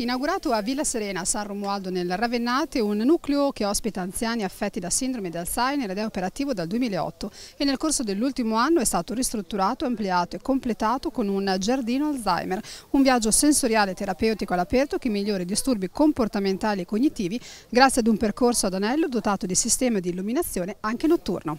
Inaugurato a Villa Serena, San Romualdo nel Ravennate, un nucleo che ospita anziani affetti da sindrome di Alzheimer ed è operativo dal 2008 e nel corso dell'ultimo anno è stato ristrutturato, ampliato e completato con un giardino Alzheimer, un viaggio sensoriale terapeutico all'aperto che migliora i disturbi comportamentali e cognitivi grazie ad un percorso ad anello dotato di sistema di illuminazione anche notturno.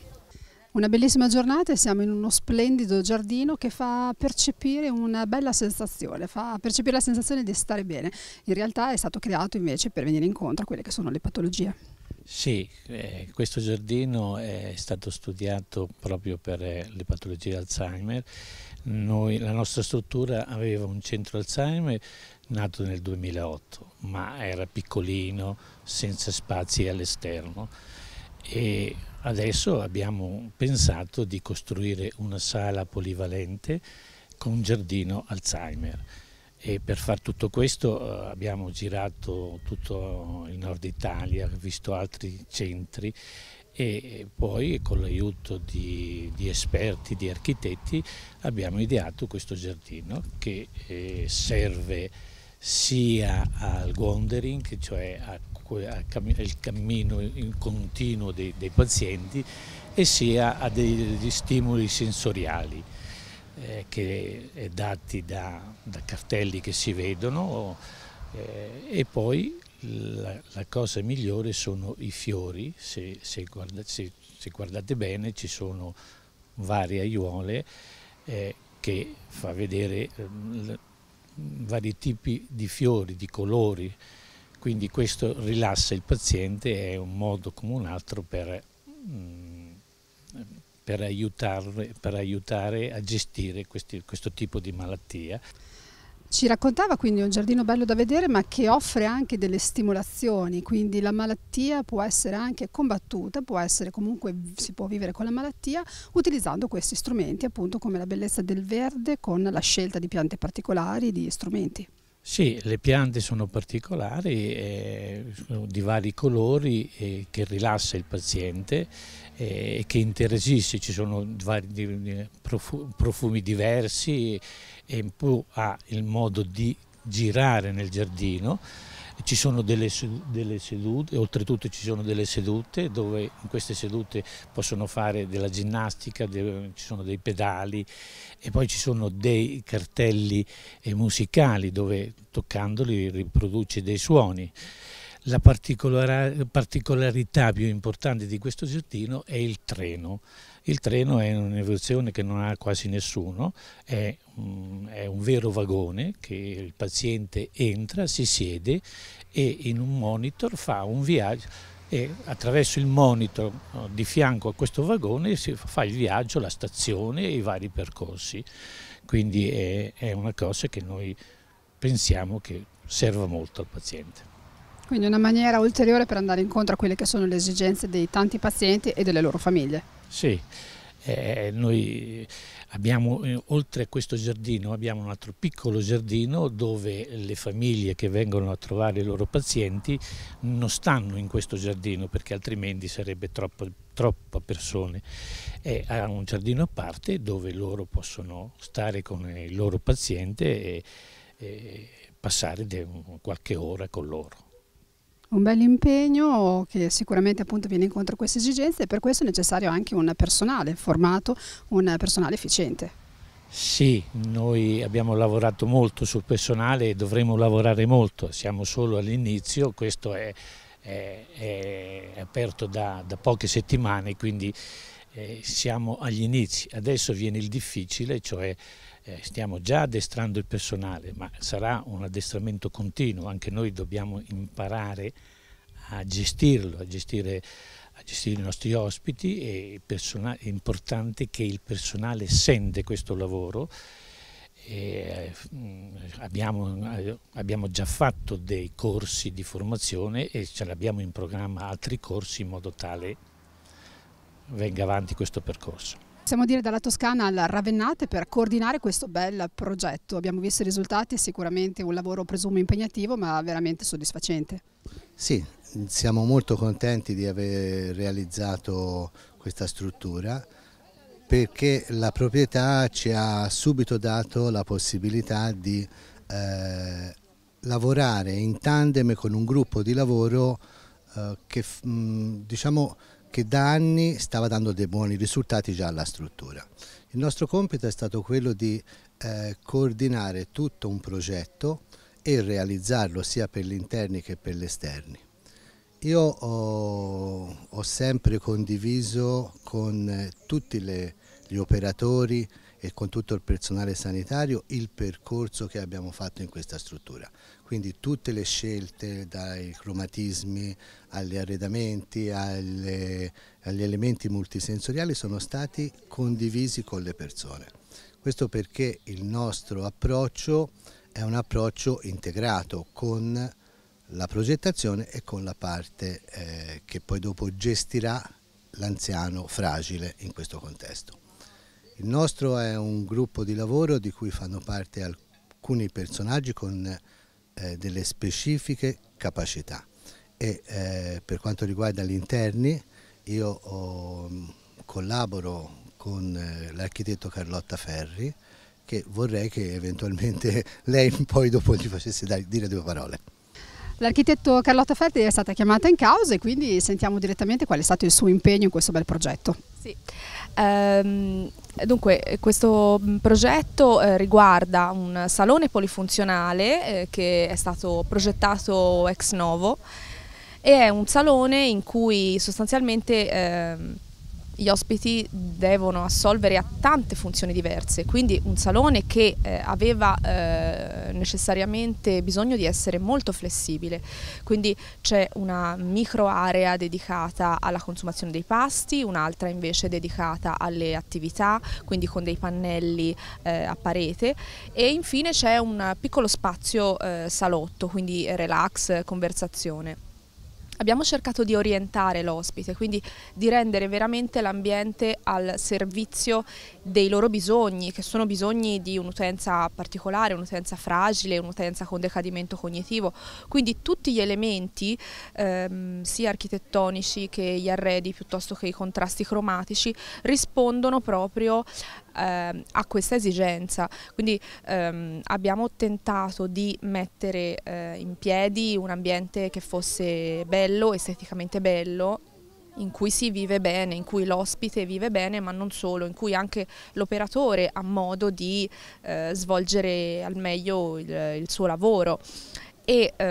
Una bellissima giornata e siamo in uno splendido giardino che fa percepire una bella sensazione, fa percepire la sensazione di stare bene. In realtà è stato creato invece per venire incontro a quelle che sono le patologie. Sì, eh, questo giardino è stato studiato proprio per eh, le patologie Alzheimer. Noi, la nostra struttura aveva un centro Alzheimer nato nel 2008, ma era piccolino, senza spazi all'esterno e adesso abbiamo pensato di costruire una sala polivalente con un giardino Alzheimer e per far tutto questo eh, abbiamo girato tutto il nord Italia, visto altri centri e poi con l'aiuto di, di, esperti, di architetti abbiamo ideato questo giardino che eh, serve sia al wandering, cioè a al cammino continuo dei, dei, pazienti e sia a degli stimoli sensoriali eh, che è eh, dati da, da, cartelli che si vedono eh, e poi la, la, cosa migliore sono i fiori, se, se, guarda, se, se guardate bene ci sono varie aiuole eh, che fa vedere ehm, vari tipi di fiori, di colori, quindi questo rilassa il paziente, è un modo come un altro per, mm, per, aiutarle, per aiutare a gestire questi, questo tipo di malattia. Ci raccontava quindi un giardino bello da vedere ma che offre anche delle stimolazioni, quindi la malattia può essere anche combattuta, può essere comunque, si può vivere con la malattia utilizzando questi strumenti appunto come la bellezza del verde con la scelta di piante particolari, di strumenti. Sì, le piante sono particolari, eh, sono di vari colori eh, che rilassa il paziente eh, e eh, che interagisce, ci sono vari profumi diversi e in più ha il modo di girare nel giardino ci sono delle, delle, sedute, oltretutto ci sono delle sedute dove in queste sedute possono fare della ginnastica, ci sono dei pedali e poi ci sono dei cartelli eh, musicali dove toccandoli riproduce dei suoni la particolarità più importante di questo giardino è il treno. Il treno è un'evoluzione che non ha quasi nessuno, è un, è un, vero vagone che il paziente entra, si siede e in un monitor fa un viaggio e attraverso il monitor di fianco a questo vagone si fa il viaggio, la stazione e i vari percorsi. Quindi è, è una cosa che noi pensiamo che serva molto al paziente. Quindi una maniera ulteriore per andare incontro a quelle che sono le esigenze dei tanti pazienti e delle loro famiglie. Sì, eh, noi abbiamo, eh, oltre a questo giardino, abbiamo un altro piccolo giardino dove le famiglie che vengono a trovare i loro pazienti non stanno in questo giardino perché altrimenti sarebbe troppo, troppa persone. È un giardino a parte dove loro possono stare con il loro paziente e, e passare qualche ora con loro. Un bel impegno che sicuramente appunto viene incontro a queste esigenze e per questo è necessario anche un personale formato, un personale efficiente. Sì, noi abbiamo lavorato molto sul personale e dovremo lavorare molto, siamo solo all'inizio, questo è, è, è aperto da, da, poche settimane, quindi eh, siamo agli inizi. Adesso viene il difficile, cioè eh, stiamo già addestrando il personale, ma sarà un addestramento continuo, anche noi dobbiamo imparare a gestirlo, a gestire, a gestire i nostri ospiti e è importante che il personale sente questo lavoro. E, eh, abbiamo, abbiamo già fatto dei corsi di formazione e ce l'abbiamo in programma altri corsi in modo tale venga avanti questo percorso possiamo dire dalla Toscana al Ravennate per coordinare questo bel progetto. Abbiamo visto i risultati, è sicuramente un lavoro presumo impegnativo ma veramente soddisfacente. Sì, siamo molto contenti di aver realizzato questa struttura perché la proprietà ci ha subito dato la possibilità di eh, lavorare in tandem con un gruppo di lavoro eh, che mh, diciamo che da anni stava dando dei buoni risultati già alla struttura. Il nostro compito è stato quello di eh, coordinare tutto un progetto e realizzarlo sia per gli interni che per gli esterni. Io ho, ho sempre condiviso con eh, tutti le, gli operatori e con tutto il personale sanitario il percorso che abbiamo fatto in questa struttura. Quindi tutte le scelte dai cromatismi agli arredamenti, alle, agli elementi multisensoriali sono stati condivisi con le persone. Questo perché il nostro approccio è un approccio integrato con la progettazione e con la parte eh, che poi dopo gestirà l'anziano fragile in questo contesto. Il nostro è un gruppo di lavoro di cui fanno parte alcuni personaggi con eh, delle specifiche capacità e eh, per quanto riguarda gli interni io ho, mm, collaboro con eh, l'architetto Carlotta Ferri che vorrei che eventualmente lei poi dopo gli facesse dare, dire due parole. L'architetto Carlotta Ferti è stata chiamata in causa e quindi sentiamo direttamente qual è stato il suo impegno in questo bel progetto. Sì. Um, dunque, questo progetto eh, riguarda un salone polifunzionale eh, che è stato progettato ex novo e è un salone in cui sostanzialmente eh, gli ospiti devono assolvere a tante funzioni diverse, quindi un salone che eh, aveva eh, necessariamente bisogno di essere molto flessibile, quindi c'è una micro area dedicata alla consumazione dei pasti, un'altra invece dedicata alle attività, quindi con dei pannelli eh, a parete e infine c'è un piccolo spazio eh, salotto, quindi relax, conversazione. Abbiamo cercato di orientare l'ospite, quindi di rendere veramente l'ambiente al servizio dei loro bisogni, che sono bisogni di un'utenza particolare, un'utenza fragile, un'utenza con decadimento cognitivo. Quindi tutti gli elementi, ehm, sia architettonici che gli arredi piuttosto che i contrasti cromatici, rispondono proprio eh, a questa esigenza. Quindi ehm, abbiamo tentato di mettere eh, in piedi un ambiente che fosse bello, esteticamente bello, in cui si vive bene, in cui l'ospite vive bene, ma non solo, in cui anche l'operatore ha modo di eh, svolgere al meglio il, il suo lavoro. E, eh,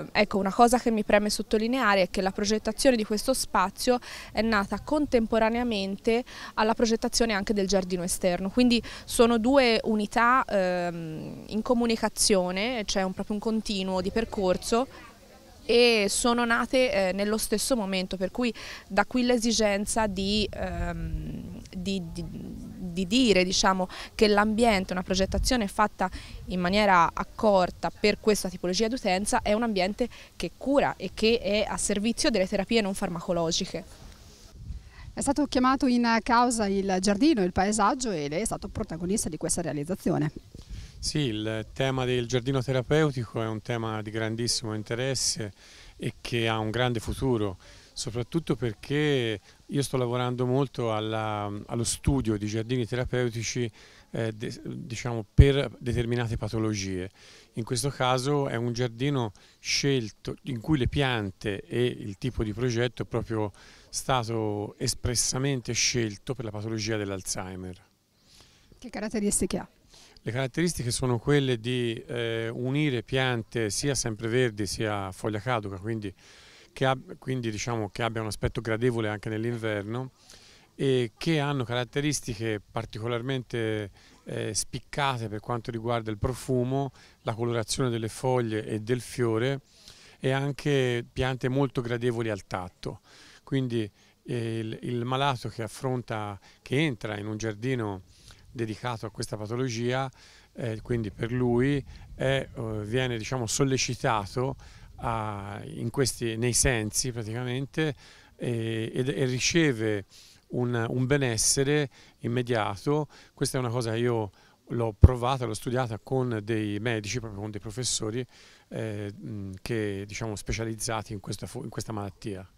eh, ecco, una cosa che mi preme sottolineare è che la progettazione di questo spazio è nata contemporaneamente alla progettazione anche del giardino esterno, quindi sono due unità ehm, in comunicazione, c'è cioè proprio un continuo di percorso e sono nate eh, nello stesso momento, per cui da qui l'esigenza di, ehm, di, di, di, dire diciamo, che l'ambiente, una progettazione fatta in maniera accorta per questa tipologia di utenza è un ambiente che cura e che è a servizio delle terapie non farmacologiche. È stato chiamato in causa il giardino, il paesaggio e lei è stato protagonista di questa realizzazione. Sì, il tema del giardino terapeutico è un tema di grandissimo interesse e che ha un grande futuro, soprattutto perché io sto lavorando molto alla, allo studio di giardini terapeutici eh, de, diciamo, per determinate patologie. In questo caso è un giardino scelto in cui le piante e il tipo di progetto è proprio stato espressamente scelto per la patologia dell'Alzheimer. Che caratteristiche ha? Le caratteristiche sono quelle di eh, unire piante sia sempreverdi sia foglia caduca, quindi, che, ab quindi, diciamo, che abbia un aspetto gradevole anche nell'inverno e che hanno caratteristiche particolarmente eh, spiccate per quanto riguarda il profumo, la colorazione delle foglie e del fiore e anche piante molto gradevoli al tatto. Quindi eh, il, il, malato che affronta, che entra in un giardino dedicato a questa patologia, eh, quindi per lui è, eh, viene diciamo, sollecitato a, questi, nei sensi praticamente e, e, e riceve un, un, benessere immediato. Questa è una cosa che io l'ho provata, l'ho studiata con dei medici, proprio con dei professori eh, che, diciamo, specializzati in questa, in questa malattia.